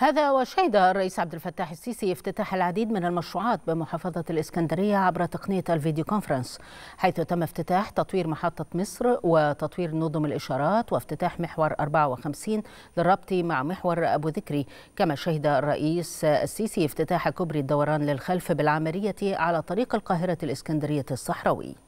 هذا وشهد الرئيس عبد الفتاح السيسي افتتاح العديد من المشروعات بمحافظة الإسكندرية عبر تقنية الفيديو كونفرنس حيث تم افتتاح تطوير محطة مصر وتطوير نظم الإشارات وافتتاح محور 54 للربط مع محور أبو ذكري كما شهد الرئيس السيسي افتتاح كوبري الدوران للخلف بالعملية على طريق القاهرة الإسكندرية الصحراوي